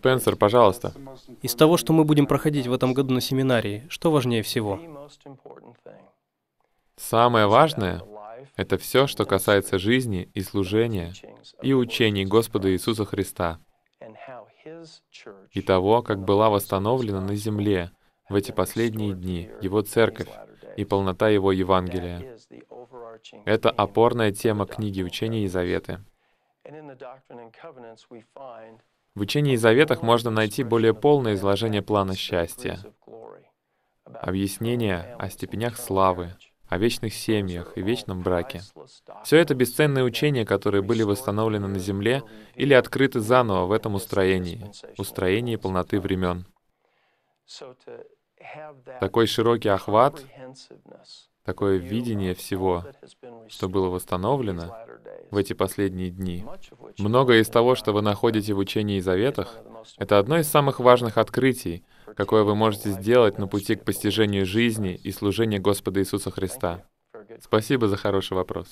Спенсер, пожалуйста. Из того, что мы будем проходить в этом году на семинарии, что важнее всего? Самое важное — это все, что касается жизни и служения и учений Господа Иисуса Христа и того, как была восстановлена на земле в эти последние дни Его церковь и полнота Его Евангелия. Это опорная тема книги учения и заветы. В учении и заветах можно найти более полное изложение плана счастья, объяснение о степенях славы, о вечных семьях и вечном браке. Все это бесценные учения, которые были восстановлены на Земле или открыты заново в этом устроении, устроении полноты времен. Такой широкий охват, такое видение всего, что было восстановлено, в эти последние дни. Многое из того, что вы находите в учении и заветах, это одно из самых важных открытий, какое вы можете сделать на пути к постижению жизни и служения Господа Иисуса Христа. Спасибо за хороший вопрос.